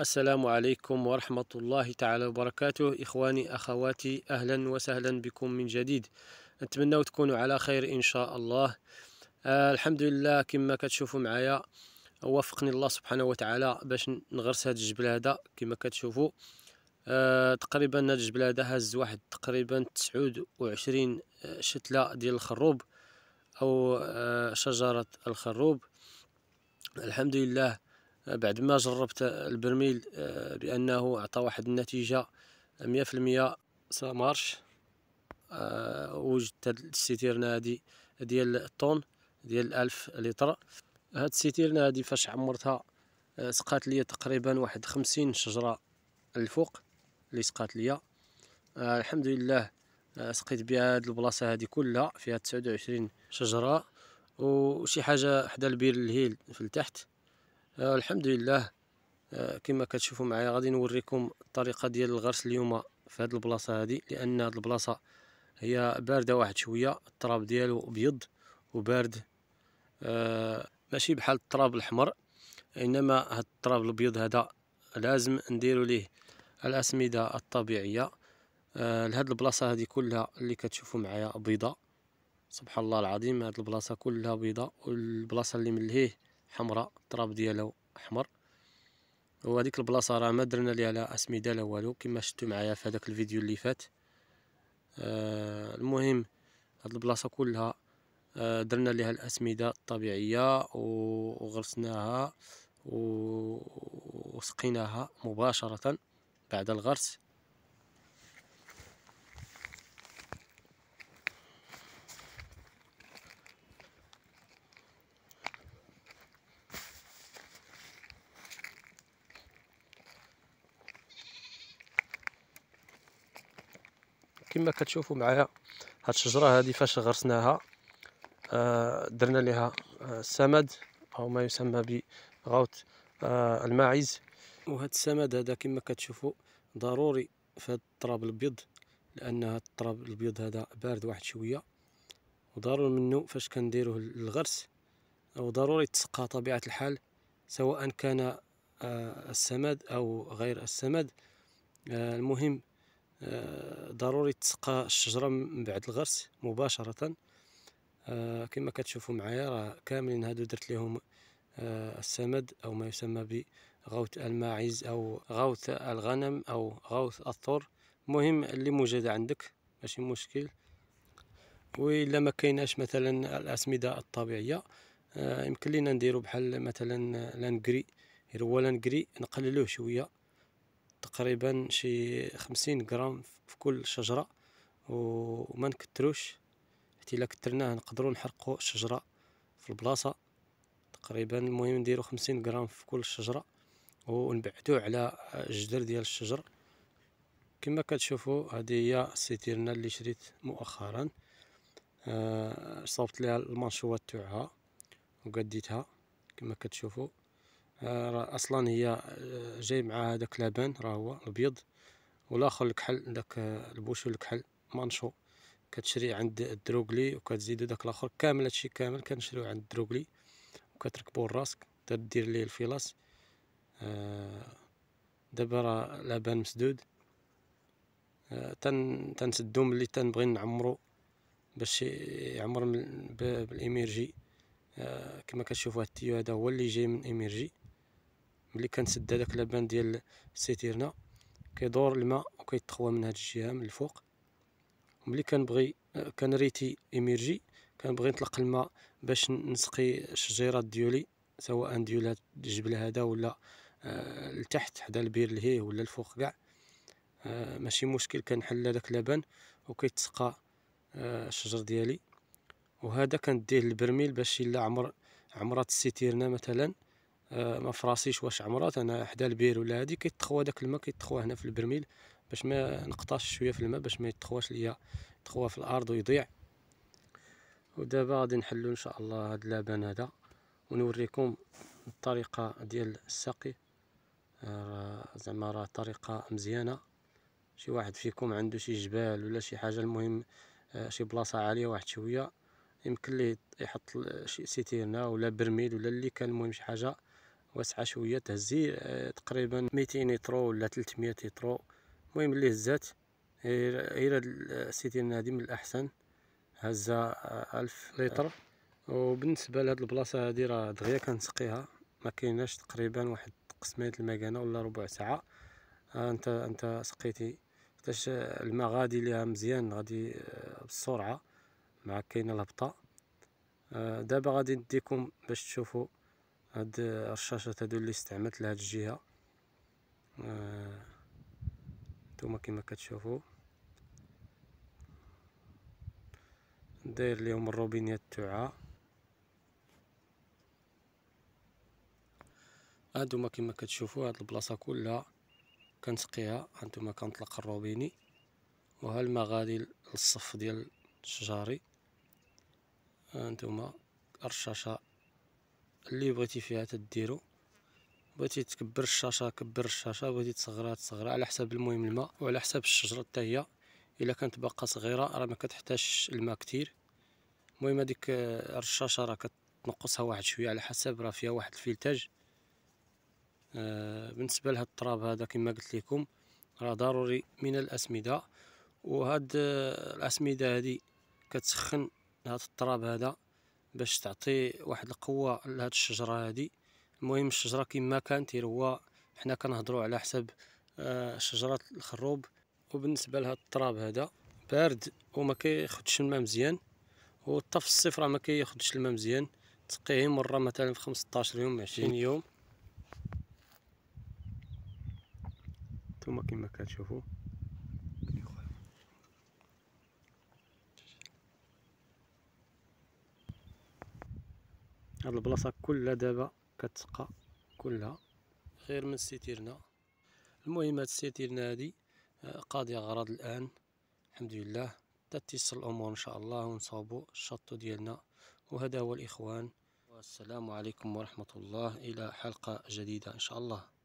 السلام عليكم ورحمة الله تعالى وبركاته إخواني أخواتي أهلا وسهلا بكم من جديد نتمنى تكونوا على خير إن شاء الله آه الحمد لله كما كتشوفوا معايا وفقني الله سبحانه وتعالى باش نغرس هذا الجبل هذا كما كتشوفوا آه تقريبا هذا الجبل هذا هز واحد تقريبا 29 آه، شتلة ديال الخروب أو آه شجرة الخروب الحمد لله بعد ما جربت البرميل آه، بانه اعطى واحد النتيجه مية في مارش آه، وجدت هاد الستيرنا هادي ديال الطون ديال 1000 لتر هاد الستيرنا هادي فاش عمرتها آه، سقات ليا تقريبا واحد خمسين شجرة الفوق اللي سقات ليا الحمد لله سقيت بها هاد البلاصة هادي كلها فيها تسعود شجرة وشي حاجة حدا البير الهيل في التحت آه الحمد لله آه كما كتشوفوا معايا غادي نوريكم الطريقه ديال الغرس اليوم في هذه البلاصه هذه لان هذه البلاصه هي بارده واحد شويه التراب ديالو ابيض وبارد آه ماشي بحال التراب الاحمر انما هذا التراب الابيض هذا لازم نديروا ليه الاسمده الطبيعيه آه لهاد البلاصه هذه كلها اللي كتشوفوا معايا بيضاء سبحان الله العظيم هاد البلاصه كلها بيضاء والبلاصه اللي من لهيه حمراء التراب ديالو احمر وهذيك البلاصه راه ما درنا ليها لا اسمده لا والو كما شفتوا معايا في هذاك الفيديو اللي فات آه المهم هاد البلاصه كلها آه درنا ليها الاسمده الطبيعيه وغرسناها وسقيناها مباشره بعد الغرس كما كتشوفوا معايا هاد الشجره هذه فاش غرسناها آه، درنا لها السمد آه، او ما يسمى بغوت آه، الماعز وهذا السمد هذا كما كتشوفوا ضروري في هذا التراب الابيض لان هذا التراب الابيض هذا بارد واحد شويه وضروري منه فاش كنديروه للغرس وضروري تسقى طبيعه الحال سواء كان السمد او غير السمد المهم آه، ضروري تسقى الشجره من بعد الغرس مباشره آه، كما كتشوفوا معايا راه كاملين هادو درت لهم آه، السمد او ما يسمى بغوث الماعز او غوث الغنم او غوث الثور مهم اللي موجود عندك ماشي مشكل وإلا ما كايناش مثلا الأسمدة الطبيعية يمكن لينا نديرو بحال مثلا لانكري هو لانكري نقللوه شويه تقريبا شي خمسين غرام في كل شجرة وما نكتروش حتى الا كترناه نقدروا نحرقوا الشجرة في البلاصة تقريبا المهم نديرو خمسين غرام في كل شجرة ونبعدوه على الجدر ديال الشجر كما كتشوفوا هذه هي السيتيرنا اللي شريت مؤخرا آه، صوبت لها المنشوات تاعها وقديتها كما كتشوفوا راه اصلا هي آه، جاي مع هذاك لبان راه هو الابيض والاخر الكحل داك آه، البوشو الكحل مانشو كتشري عند الدروغلي وكتزيدو داك الاخر كامل هادشي كامل كنشريو عند الدروغلي وكتركبوه لراسك تدير ليه الفيلاس آه، دابا راه لبان مسدود تن تنسدو ملي تنبغي نعمرو باش يعمر بالايميرجي كما كتشوفوا هاد التيو هذا هو اللي جاي من ايميرجي ملي كنسد هذاك لابان ديال السيتيرنا كيدور الماء وكيتخوى من هاد الجهه من الفوق ملي كنبغي كنريتي ايميرجي كنبغي نطلق الماء باش نسقي الشجيرات ديولي سواء ديال هاد الجبل هذا ولا آه، لتحت حدا البير لهيه ولا الفوق كاع آه، ماشي مشكل كنحل هذاك لابان وكيتسقى آه، الشجر ديالي وهذا كنديه للبرميل باش الا عمر عمرات السيتيرنا مثلا آه، ما فراسيش واش عمرات انا حدا البير ولا هادي كيتخوى داك الماء كيتخوى هنا في البرميل باش ما نقطعش شويه في الماء باش ما يتخواش ليا يتخوى في الارض ويضيع ودابا غادي نحلو ان شاء الله هاد اللبن هذا ونوريكم الطريقه ديال السقي آه، زعما راه طريقه مزيانه شي واحد فيكم عنده شي جبال ولا شي حاجه المهم آه، شي بلاصه عاليه واحد شويه يمكن ليه يحط شي سيتيرنا ولا برميل ولا اللي كان المهم شي حاجه واسعه شويه تهزي آه، تقريبا 200 يترو ولا 300 يترو المهم اللي هزات غير هاد السيتي آه، هادي من الاحسن هزه آه، 1000 لتر وبالنسبه لهاد البلاصه هادي راه دغيا كنسقيها ما كايناش تقريبا واحد قسمه المكانه ولا ربع ساعه انت انت سقيتي حيتاش الماء غادي ليها مزيان غادي بالسرعه مع كاينه الهبطه دابا غادي نديكم باش تشوفوا هاد الرشاشات هادو اللي استعملت لهاد الجهه آه، نتوما آه كما كتشوفوا داير ليهم الروبينيات هادو آه، ما كما كتشوفوا هاد البلاصه كلها كنسقيها هانتوما آه، كنطلق الروبيني وها الماء غادي للصف ديال الشجاري هانتوما الرشاشه اللي بغيتي فيها تديرو بغيتي تكبر الشاشه كبر الشاشه بغيتي تصغرها تصغرها على حسب المهم الماء وعلى حسب الشجره حتى هي الا كانت باقا صغيره راه ما كتحتاجش الماء كتير المهم هذيك الرشاشه آه، راه كتنقصها واحد شويه على حسب راه فيها واحد الفلتاج آه بالنسبه لهاد التراب هذا كما قلت لكم راه ضروري من الاسمده وهاد آه، الاسمده هذه كتسخن هاد التراب هذا باش تعطي واحد القوه لهاد الشجره هادي المهم الشجره كما كانت هو حنا كنهضروا على حسب آه، شجره الخروب وبالنسبه لهاد التراب هذا بارد وما كياخذش الماء مزيان والطف في الصيف راه ما كياخذش الماء مزيان تسقيه مره مثلا في 15 يوم 20 يوم نتوما كما كتشوفوا هاد البلاصه كلها دابا كتسقى كلها غير من ستيرنا المهم هاد ستيرنا هادي آه، قاضيه غرض الان الحمد لله تتيسر الامور ان شاء الله ونصاوبوا الشطو ديالنا وهذا هو الاخوان والسلام عليكم ورحمه الله الى حلقه جديده ان شاء الله